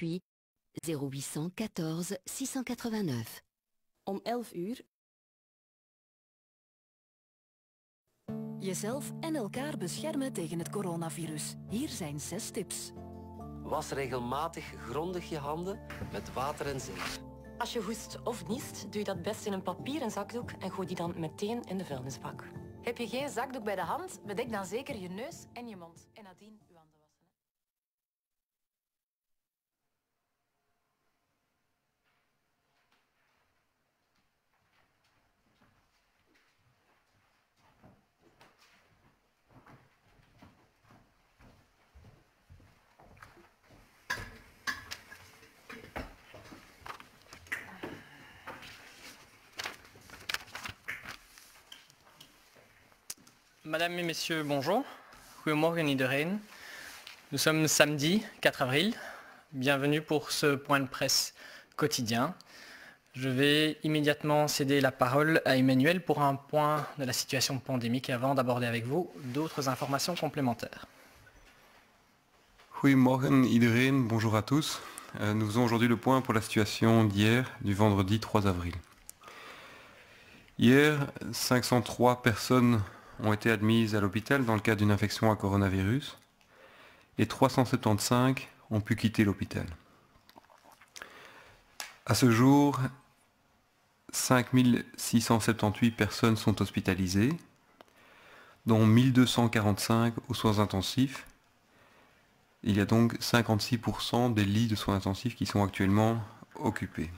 0814 689. Om 11 uur. Jezelf en elkaar beschermen tegen het coronavirus. Hier zijn 6 tips. Was regelmatig grondig je handen met water en zeep. Als je hoest of niest, doe je dat best in een papieren zakdoek en gooi die dan meteen in de vuilnisbak. Heb je geen zakdoek bij de hand, bedek dan zeker je neus en je mond. En nadien... Madame et messieurs, bonjour. Goedemorgen Nous sommes samedi 4 avril. Bienvenue pour ce point de presse quotidien. Je vais immédiatement céder la parole à Emmanuel pour un point de la situation pandémique avant d'aborder avec vous d'autres informations complémentaires. Goedemorgen iedereen, bonjour à tous. Euh, nous faisons aujourd'hui le point pour la situation d'hier, du vendredi 3 avril. Hier, 503 personnes ont été admises à l'hôpital dans le cas d'une infection à coronavirus et 375 ont pu quitter l'hôpital. À ce jour, 5678 personnes sont hospitalisées, dont 1245 aux soins intensifs. Il y a donc 56% des lits de soins intensifs qui sont actuellement occupés.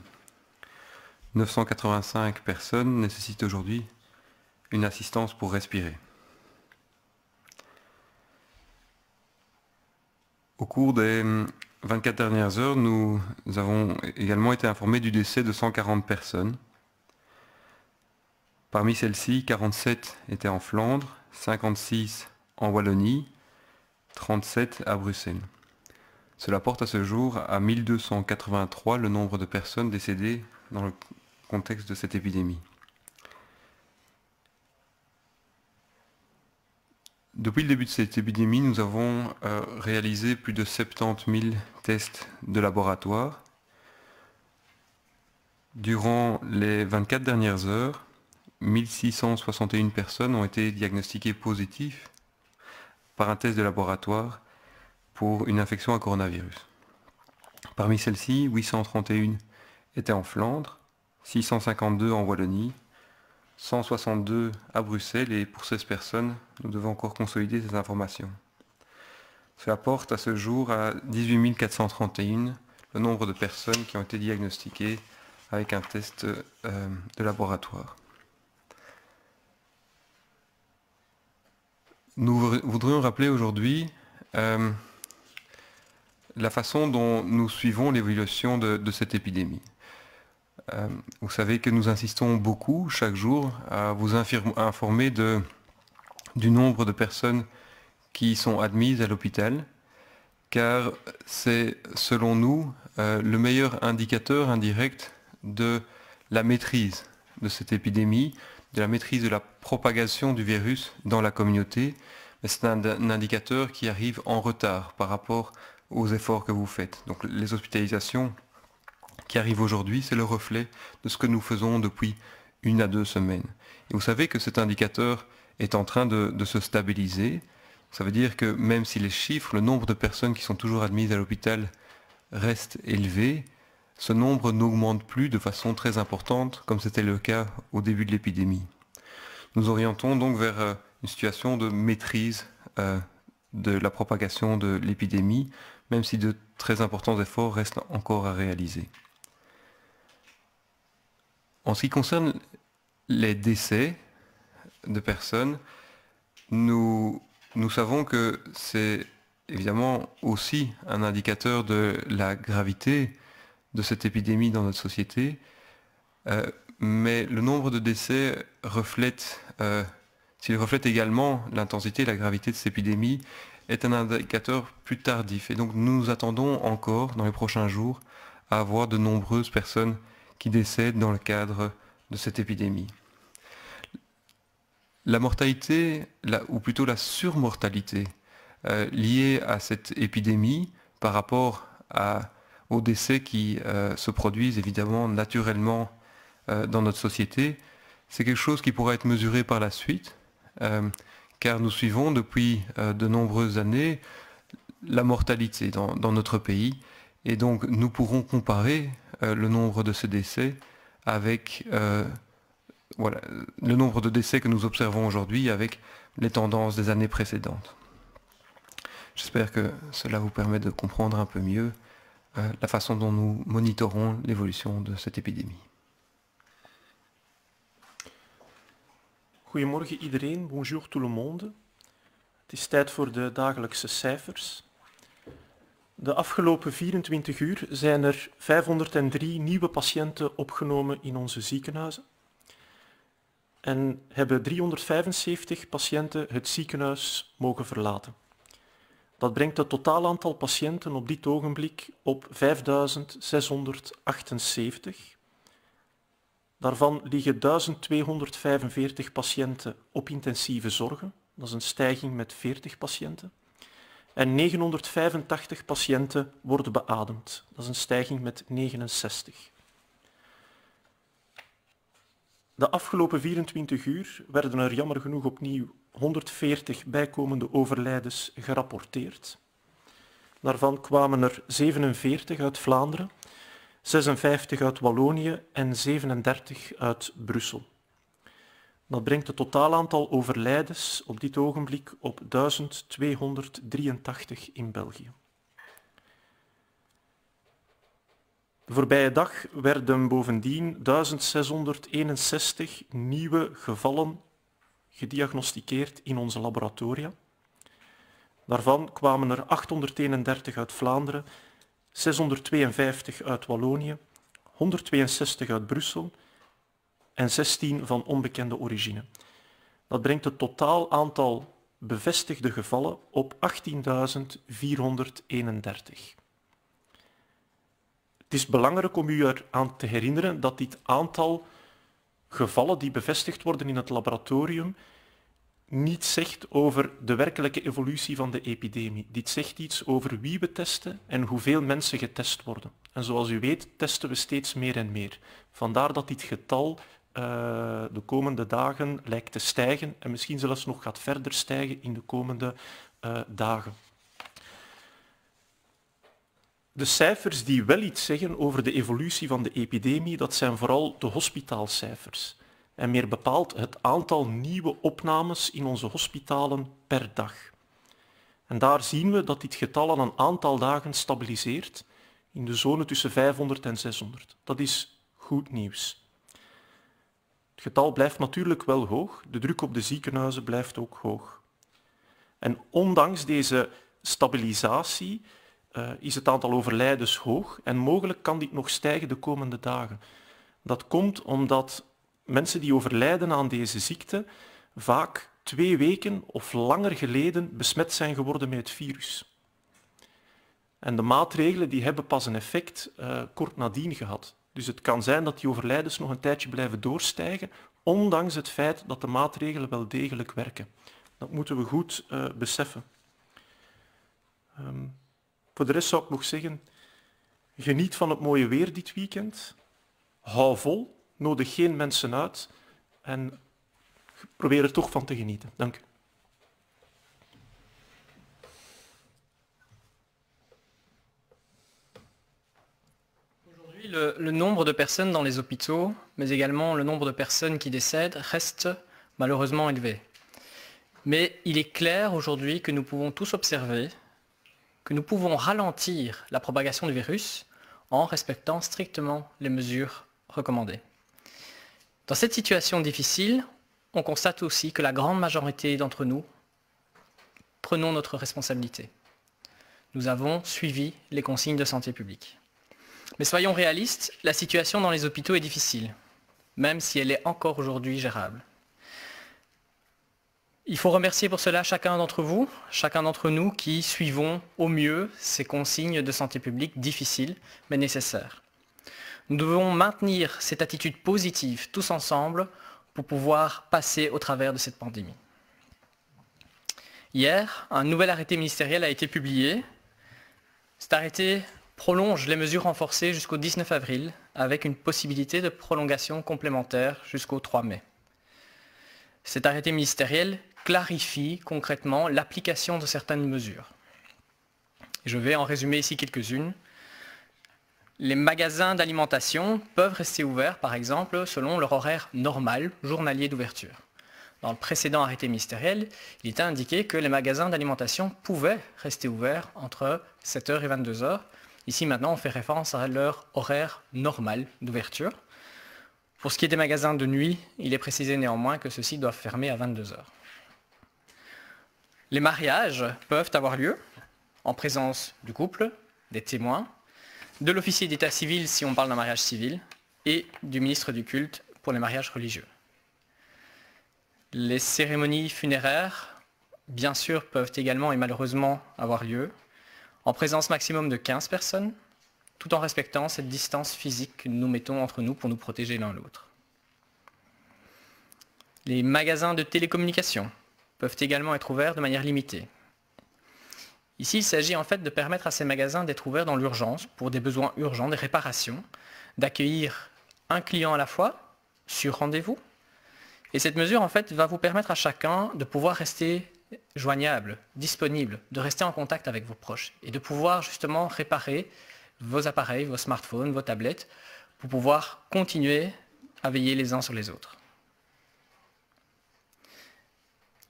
985 personnes nécessitent aujourd'hui une assistance pour respirer. Au cours des 24 hum, dernières heures, nous avons également été informés du décès de 140 personnes. Parmi celles-ci, 47 étaient en Flandre, 56 en Wallonie, 37 à Bruxelles. Cela porte à ce jour à 1283 le nombre de personnes décédées dans le contexte de cette épidémie. Depuis le début de cette épidémie, nous avons euh, réalisé plus de 70 000 tests de laboratoire. Durant les 24 dernières heures, 1661 personnes ont été diagnostiquées positives par un test de laboratoire pour une infection à coronavirus. Parmi celles-ci, 831 étaient en Flandre, 652 en Wallonie, 162 à Bruxelles et pour 16 personnes, nous devons encore consolider ces informations. Cela porte à ce jour à 18 431 le nombre de personnes qui ont été diagnostiquées avec un test euh, de laboratoire. Nous voudrions rappeler aujourd'hui euh, la façon dont nous suivons l'évolution de cette épidémie. Euh, vous savez que nous insistons beaucoup chaque jour à vous informer du nombre de personnes qui sont admises à l'hôpital, car c'est selon nous euh, le meilleur indicateur indirect de la maîtrise de cette épidémie, de la maîtrise de la propagation du virus dans la communauté. Mais C'est un, un indicateur qui arrive en retard par rapport aux efforts que vous faites. Donc les hospitalisations qui arrive aujourd'hui, c'est le reflet de ce que nous faisons depuis une à deux semaines. vous savez que cet indicateur est en train de, se stabiliser. Ça veut dire que même si les chiffres, le nombre de personnes qui sont toujours admises à l'hôpital reste élevé, ce nombre n'augmente plus de façon très importante comme c'était le cas au début de l'épidémie. Nous orientons donc vers euh, une situation de maîtrise euh, de la propagation de l'épidémie, même si de très importants efforts restent encore à réaliser. En ce qui concerne les décès de personnes, nous, savons que c'est évidemment aussi un indicateur de la gravité de cette épidémie dans notre société, euh, mais le nombre de décès reflète, euh, s'il reflète également l'intensité et la gravité de cette épidémie, est un indicateur plus tardif. Et donc nous attendons encore dans les prochains jours à avoir de nombreuses personnes qui décèdent dans le cadre de cette épidémie. La mortalité, ou plutôt la surmortalité euh, liée à cette épidémie par rapport aux décès qui euh, se produisent évidemment naturellement euh, dans notre société, c'est quelque chose qui pourra être mesuré par la suite, car nous suivons depuis de nombreuses années la mortalité dans notre pays, et donc nous pourrons comparer euh, le nombre de ces décès avec euh, le nombre de décès que nous observons aujourd'hui avec les tendances des années précédentes. J'espère que cela vous permet de comprendre un peu mieux euh, la façon dont nous monitorons l'évolution de cette épidémie. bonjour tout le monde. Het is tijd voor de De afgelopen 24 uur zijn er 503 nieuwe patiënten opgenomen in onze ziekenhuizen en hebben 375 patiënten het ziekenhuis mogen verlaten. Dat brengt het totaal aantal patiënten op dit ogenblik op 5678. Daarvan liggen 1245 patiënten op intensieve zorgen. Dat is een stijging met 40 patiënten en 985 patiënten worden beademd. Dat is een stijging met 69. De afgelopen 24 uur werden er jammer genoeg opnieuw 140 bijkomende overlijdens gerapporteerd. Daarvan kwamen er 47 uit Vlaanderen, 56 uit Wallonië en 37 uit Brussel. Dat brengt het totaal aantal overlijdens op dit ogenblik op 1283 in België. De voorbije dag werden bovendien 1661 nieuwe gevallen gediagnosticeerd in onze laboratoria. Daarvan kwamen er 831 uit Vlaanderen, 652 uit Wallonië, 162 uit Brussel en 16 van onbekende origine. Dat brengt het totaal aantal bevestigde gevallen op 18.431. Het is belangrijk om u eraan te herinneren dat dit aantal gevallen die bevestigd worden in het laboratorium niet zegt over de werkelijke evolutie van de epidemie. Dit zegt iets over wie we testen en hoeveel mensen getest worden. En zoals u weet testen we steeds meer en meer. Vandaar dat dit getal eh, de komende dagen lijkt te stijgen en misschien zelfs nog gaat verder stijgen in de komende eh, dagen. De cijfers die wel iets zeggen over de evolutie van de epidemie, dat zijn vooral de hospitaalcijfers. En meer bepaald het aantal nieuwe opnames in onze hospitalen per dag. En daar zien we dat dit getal al een aantal dagen stabiliseert in de zone tussen 500 en 600. Dat is goed nieuws getal blijft natuurlijk wel hoog, de druk op de ziekenhuizen blijft ook hoog. En ondanks deze stabilisatie eh, is het aantal overlijdens hoog en mogelijk kan dit nog stijgen de komende dagen. Dat komt omdat mensen die overlijden aan deze ziekte vaak twee weken of langer geleden besmet zijn geworden met het virus. En de maatregelen die hebben pas een effect uh, kort nadien gehad. Dus het kan zijn dat die overlijdens nog een tijdje blijven doorstijgen, ondanks het feit dat de maatregelen wel degelijk werken. Dat moeten we goed eh, beseffen. Ehm, voor de rest zou ik nog zeggen, geniet van het mooie weer dit weekend. Hou vol, nodig geen mensen uit en probeer er toch van te genieten. Dank u. le, nombre de personnes dans les hôpitaux, mais également le nombre de personnes qui décèdent, reste malheureusement élevé. Mais il est clair aujourd'hui que nous pouvons tous observer que nous pouvons ralentir la propagation du virus en respectant strictement les mesures recommandées. Dans cette situation difficile, on constate aussi que la grande majorité d'entre nous prenons notre responsabilité. Nous avons suivi les consignes de santé publique. Mais soyons réalistes, la situation dans les hôpitaux est difficile, même si elle est encore aujourd'hui gérable. Il faut remercier pour cela chacun d'entre vous, chacun d'entre nous qui suivons au mieux ces consignes de santé publique difficiles mais nécessaires. Nous devons maintenir cette attitude positive tous ensemble pour pouvoir passer au travers de cette pandémie. Hier, un nouvel arrêté ministériel a été publié. Cet arrêté prolonge les mesures renforcées jusqu'au 19 avril, avec une possibilité de prolongation complémentaire jusqu'au 3 mai. Cet arrêté ministériel clarifie concrètement l'application de certaines mesures. Je vais en résumer ici quelques-unes. Les magasins d'alimentation peuvent rester ouverts, par exemple, selon leur horaire normal, journalier d'ouverture. Dans le précédent arrêté ministériel, il était indiqué que les magasins d'alimentation pouvaient rester ouverts entre 7h et 22h, Ici maintenant, on fait référence à l'heure horaire normale d'ouverture. Pour ce qui est des magasins de nuit, il est précisé néanmoins que ceux-ci doivent fermer à 22h. Les mariages peuvent avoir lieu en présence du couple, des témoins, de l'officier d'état civil si on parle d'un mariage civil, et du ministre du culte pour les mariages religieux. Les cérémonies funéraires, bien sûr, peuvent également et malheureusement avoir lieu, en présence maximum de 15 personnes, tout en respectant cette distance physique que nous mettons entre nous pour nous protéger l'un l'autre. Les magasins de télécommunications peuvent également être ouverts de manière limitée. Ici, il s'agit en fait de permettre à ces magasins d'être ouverts dans l'urgence, pour des besoins urgents, des réparations, d'accueillir un client à la fois, sur rendez-vous. Et cette mesure, en fait, va vous permettre à chacun de pouvoir rester joignable, disponible, de rester en contact avec vos proches et de pouvoir justement réparer vos appareils, vos smartphones, vos tablettes, pour pouvoir continuer à veiller les uns sur les autres.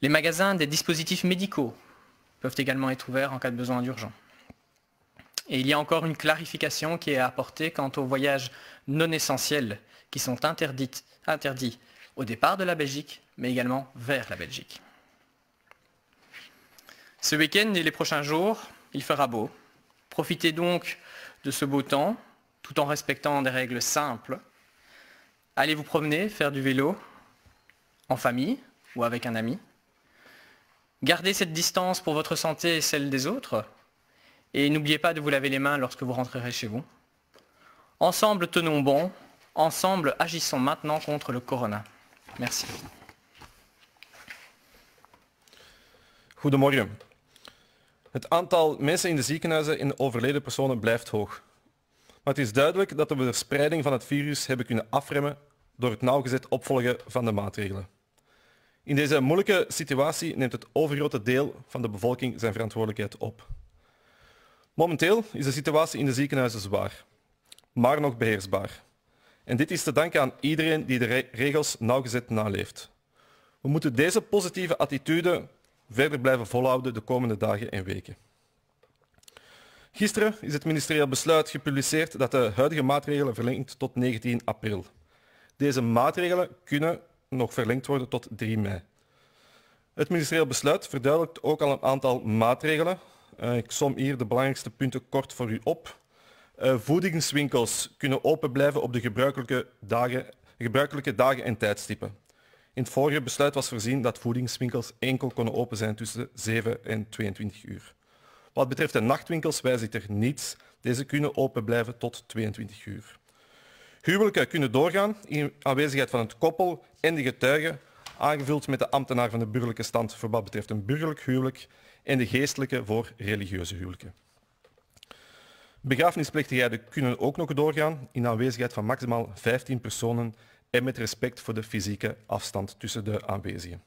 Les magasins des dispositifs médicaux peuvent également être ouverts en cas de besoin d'urgence. Et il y a encore une clarification qui est apportée quant aux voyages non essentiels qui sont interdits au départ de la Belgique, mais également vers la Belgique. Ce week-end et les prochains jours, il fera beau. Profitez donc de ce beau temps, tout en respectant des règles simples. Allez vous promener, faire du vélo, en famille ou avec un ami. Gardez cette distance pour votre santé et celle des autres. Et n'oubliez pas de vous laver les mains lorsque vous rentrerez chez vous. Ensemble, tenons bon. Ensemble, agissons maintenant contre le corona. Merci. Het aantal mensen in de ziekenhuizen en overleden personen blijft hoog. Maar het is duidelijk dat we de verspreiding van het virus hebben kunnen afremmen door het nauwgezet opvolgen van de maatregelen. In deze moeilijke situatie neemt het overgrote deel van de bevolking zijn verantwoordelijkheid op. Momenteel is de situatie in de ziekenhuizen zwaar, maar nog beheersbaar. En dit is te danken aan iedereen die de regels nauwgezet naleeft. We moeten deze positieve attitude verder blijven volhouden de komende dagen en weken. Gisteren is het ministerieel besluit gepubliceerd dat de huidige maatregelen verlengt tot 19 april. Deze maatregelen kunnen nog verlengd worden tot 3 mei. Het ministerieel besluit verduidelijkt ook al een aantal maatregelen. Eh, ik som hier de belangrijkste punten kort voor u op. Eh, voedingswinkels kunnen open blijven op de gebruikelijke dagen, gebruikelijke dagen en tijdstippen. In het vorige besluit was voorzien dat voedingswinkels enkel kunnen open zijn tussen 7 en 22 uur. Wat betreft de nachtwinkels wijzigt er niets. Deze kunnen open blijven tot 22 uur. Huwelijken kunnen doorgaan in aanwezigheid van het koppel en de getuigen, aangevuld met de ambtenaar van de burgerlijke stand voor wat betreft een burgerlijk huwelijk en de geestelijke voor religieuze huwelijken. Begrafenisplechtigheden kunnen ook nog doorgaan in aanwezigheid van maximaal 15 personen en met respect voor de fysieke afstand tussen de aanwezigen.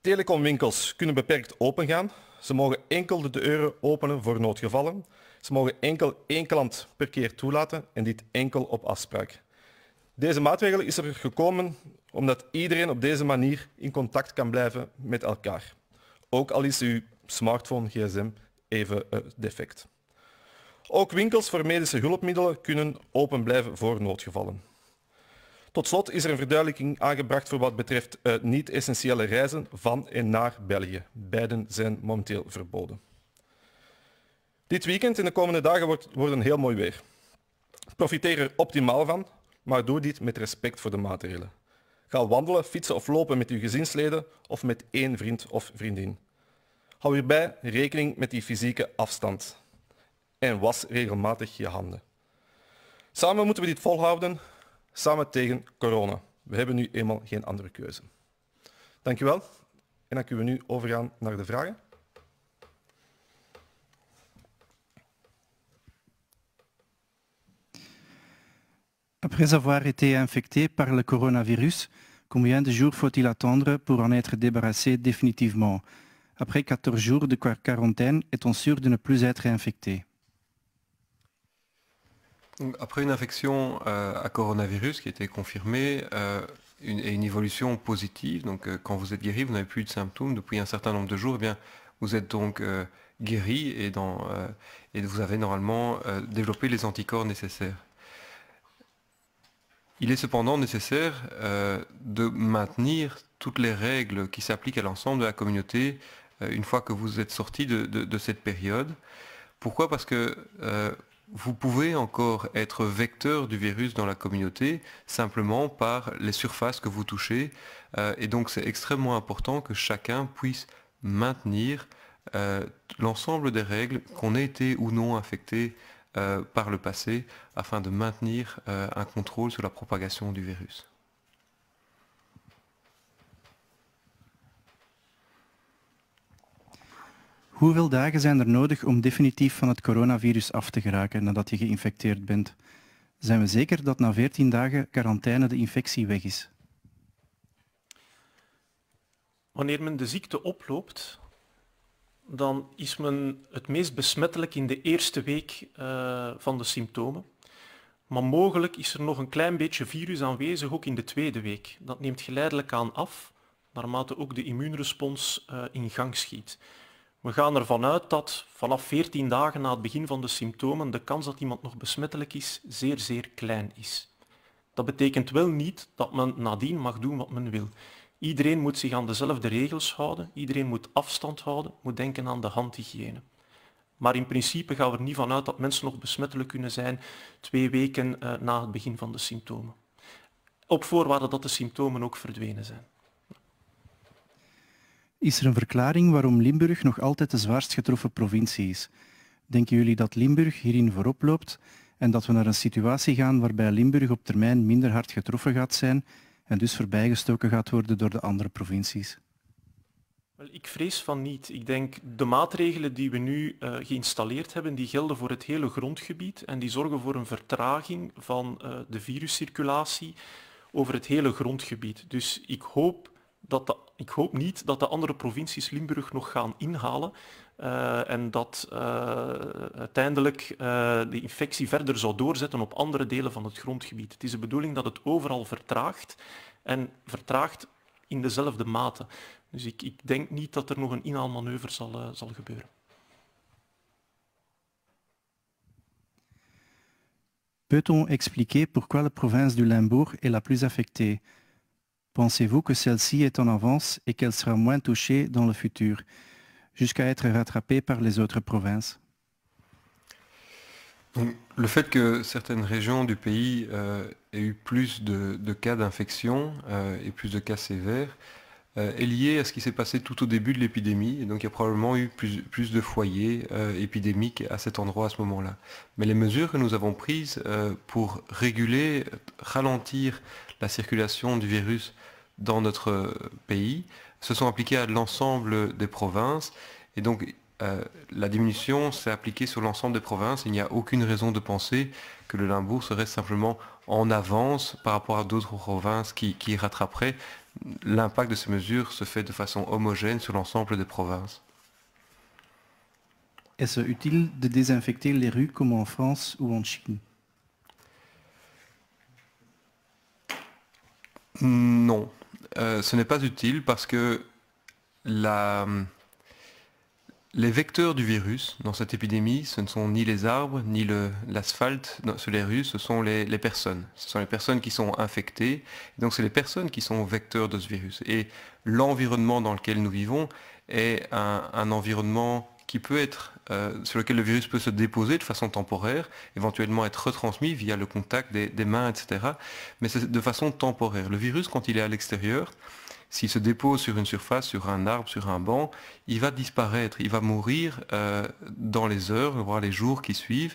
Telecomwinkels kunnen beperkt opengaan. Ze mogen enkel de deuren openen voor noodgevallen. Ze mogen enkel één klant per keer toelaten en dit enkel op afspraak. Deze maatregel is er gekomen omdat iedereen op deze manier in contact kan blijven met elkaar. Ook al is uw smartphone, gsm even eh, defect. Ook winkels voor medische hulpmiddelen kunnen open blijven voor noodgevallen. Tot slot is er een verduidelijking aangebracht voor wat betreft eh, niet-essentiële reizen van en naar België. Beiden zijn momenteel verboden. Dit weekend en de komende dagen wordt, wordt een heel mooi weer. Profiteer er optimaal van, maar doe dit met respect voor de maatregelen. Ga wandelen, fietsen of lopen met uw gezinsleden of met één vriend of vriendin. Hou hierbij rekening met die fysieke afstand. En was regelmatig je handen. Samen moeten we dit volhouden samen tegen corona. We hebben nu eenmaal geen andere keuze. Dankjewel. En dan kunnen we nu overgaan naar de vragen. Après avoir été infecté par le coronavirus, combien de jours faut-il attendre pour en être débarrassé définitivement Après 14 jours de quarantaine, est-on sûr de ne plus être infecté Après une infection euh, à coronavirus qui a été confirmée euh, et une évolution positive, donc euh, quand vous êtes guéri, vous n'avez plus de symptômes depuis un certain nombre de jours, eh bien, vous êtes donc guéri et, vous avez normalement développé les anticorps nécessaires. Il est cependant nécessaire de maintenir toutes les règles qui s'appliquent à l'ensemble de la communauté une fois que vous êtes sorti de, cette période. Pourquoi Parce que vous pouvez encore être vecteur du virus dans la communauté simplement par les surfaces que vous touchez. Euh, et donc c'est extrêmement important que chacun puisse maintenir euh, l'ensemble des règles qu'on ait été ou non infecté euh, par le passé afin de maintenir un contrôle sur la propagation du virus. Hoeveel dagen zijn er nodig om definitief van het coronavirus af te geraken nadat je geïnfecteerd bent? Zijn we zeker dat na 14 dagen quarantaine de infectie weg is? Wanneer men de ziekte oploopt, dan is men het meest besmettelijk in de eerste week eh, van de symptomen. Maar mogelijk is er nog een klein beetje virus aanwezig ook in de tweede week. Dat neemt geleidelijk aan af, naarmate ook de immuunrespons eh, in gang schiet. We gaan ervan uit dat vanaf 14 dagen na het begin van de symptomen de kans dat iemand nog besmettelijk is zeer zeer klein is. Dat betekent wel niet dat men nadien mag doen wat men wil. Iedereen moet zich aan dezelfde regels houden, iedereen moet afstand houden, moet denken aan de handhygiëne. Maar in principe gaan we er niet van uit dat mensen nog besmettelijk kunnen zijn twee weken eh, na het begin van de symptomen. Op voorwaarde dat de symptomen ook verdwenen zijn. Is er een verklaring waarom Limburg nog altijd de zwaarst getroffen provincie is? Denken jullie dat Limburg hierin voorop loopt en dat we naar een situatie gaan waarbij Limburg op termijn minder hard getroffen gaat zijn en dus voorbijgestoken gaat worden door de andere provincies? ik vrees van niet. Ik denk de maatregelen die we nu eh, geïnstalleerd hebben, die gelden voor het hele grondgebied en die zorgen voor een vertraging van eh, de viruscirculatie over het hele grondgebied. Dus ik hoop dat ik hoop niet dat de andere provincies Limburg nog gaan inhalen uh, en dat uh, uiteindelijk eh, de infectie verder zou doorzetten op andere delen van het grondgebied. Het is de bedoeling dat het overal vertraagt en vertraagt in dezelfde mate. Dus ik, ik denk niet dat er nog een inhaalmanoeuvre zal, zal gebeuren. Peut-on expliquer pourquoi la province du Limbourg est la plus affectée Pensez-vous que celle-ci est en avance et qu'elle sera moins touchée dans le futur, jusqu'à être rattrapée par les autres provinces Le fait que certaines régions du pays euh, aient eu plus de, cas d'infection euh, et plus de cas sévères, euh, est lié à ce qui s'est passé tout au début de l'épidémie. donc il y a probablement eu plus, de foyers épidémiques à cet endroit à ce moment-là. Mais les mesures que nous avons prises pour réguler, ralentir la circulation du virus dans notre euh, pays se sont appliquées à l'ensemble des provinces. Et donc, euh, la diminution s'est appliquée sur l'ensemble des provinces. Il n'y a aucune raison de penser que le Limbourg serait simplement en avance par rapport à d'autres provinces qui, qui rattraperaient. L'impact de ces mesures se fait de façon homogène sur l'ensemble des provinces. Est-ce utile de désinfecter les rues comme en France ou en Chine Non. Euh, ce n'est pas utile parce que les vecteurs du virus dans cette épidémie, ce ne sont ni les arbres, ni l'asphalte sur les rues, ce sont les, personnes. Ce sont les personnes qui sont infectées. donc c'est les personnes qui sont vecteurs de ce virus. Et l'environnement dans lequel nous vivons est un, un environnement qui peut être euh, sur lequel le virus peut se déposer de façon temporaire, éventuellement être retransmis via le contact des, mains, etc. Mais c'est de façon temporaire. Le virus, quand il est à l'extérieur, s'il se dépose sur une surface, sur un arbre, sur un banc, il va disparaître, il va mourir euh, dans les heures, voire les jours qui suivent.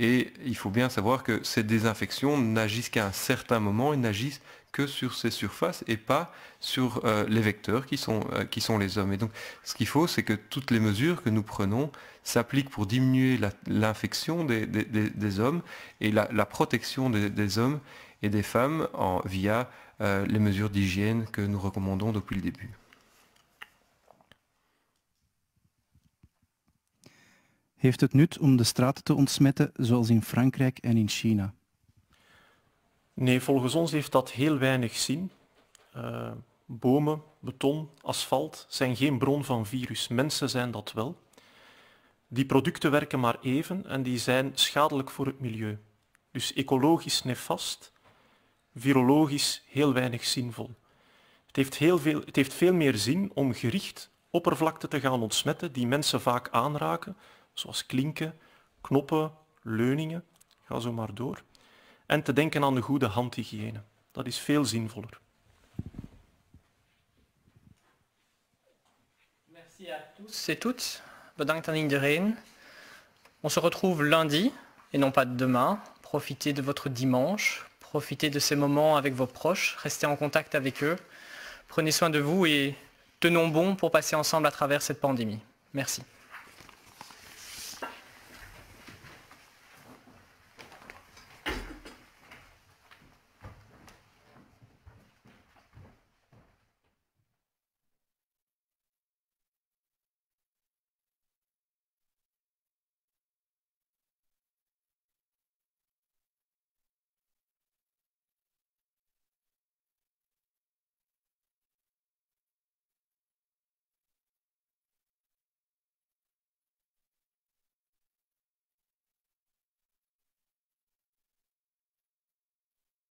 Et il faut bien savoir que ces désinfections n'agissent qu'à un certain moment et n'agissent que sur ces surfaces et pas sur euh, les vecteurs qui sont, euh, qui sont les hommes. Et donc ce qu'il faut, c'est que toutes les mesures que nous prenons s'appliquent pour diminuer l'infection des, hommes et la, protection des, hommes et des femmes en, via euh, les mesures d'hygiène que nous recommandons depuis le début. heeft het nut om de straten te ontsmetten zoals in Frankrijk en in China? Nee, volgens ons heeft dat heel weinig zin. Eh, bomen, beton, asfalt zijn geen bron van virus. Mensen zijn dat wel. Die producten werken maar even en die zijn schadelijk voor het milieu. Dus ecologisch nefast, virologisch heel weinig zinvol. Het heeft, heel veel, het heeft veel meer zin om gericht oppervlakte te gaan ontsmetten die mensen vaak aanraken, zoals klinken, knoppen, leuningen, ga zo maar door. En te denken aan de goede handhygiëne. Dat is veel zinvoller. Merci à tous et toutes. Bedankt aan iedereen. On se retrouve lundi et non pas demain. Profitez de votre dimanche, profitez de ces moments avec vos proches, restez en contact avec eux, prenez soin de vous et tenons bon pour passer ensemble à travers cette pandémie. Merci.